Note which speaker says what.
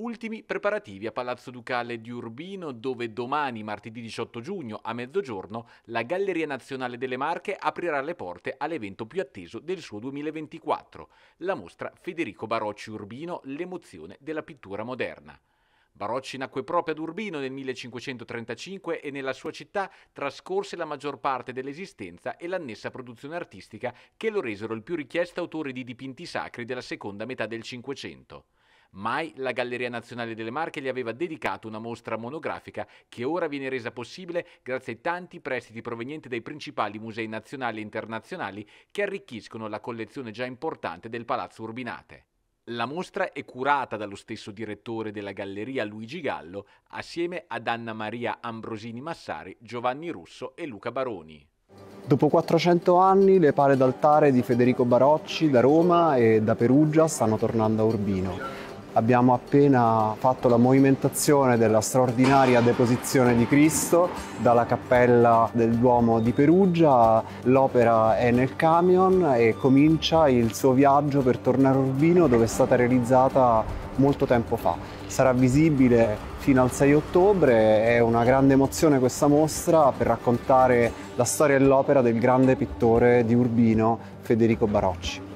Speaker 1: ultimi preparativi a Palazzo Ducale di Urbino, dove domani, martedì 18 giugno, a mezzogiorno, la Galleria Nazionale delle Marche aprirà le porte all'evento più atteso del suo 2024, la mostra Federico Barocci Urbino, l'emozione della pittura moderna. Barocci nacque proprio ad Urbino nel 1535 e nella sua città trascorse la maggior parte dell'esistenza e l'annessa produzione artistica che lo resero il più richiesto autore di dipinti sacri della seconda metà del Cinquecento. Mai la Galleria Nazionale delle Marche gli aveva dedicato una mostra monografica che ora viene resa possibile grazie ai tanti prestiti provenienti dai principali musei nazionali e internazionali che arricchiscono la collezione già importante del Palazzo Urbinate. La mostra è curata dallo stesso direttore della galleria Luigi Gallo, assieme ad Anna Maria Ambrosini Massari, Giovanni Russo e Luca Baroni.
Speaker 2: Dopo 400 anni le pale d'altare di Federico Barocci da Roma e da Perugia stanno tornando a Urbino. Abbiamo appena fatto la movimentazione della straordinaria deposizione di Cristo dalla cappella del Duomo di Perugia. L'opera è nel camion e comincia il suo viaggio per tornare a Urbino dove è stata realizzata molto tempo fa. Sarà visibile fino al 6 ottobre, è una grande emozione questa mostra per raccontare la storia e l'opera del grande pittore di Urbino
Speaker 1: Federico Barocci.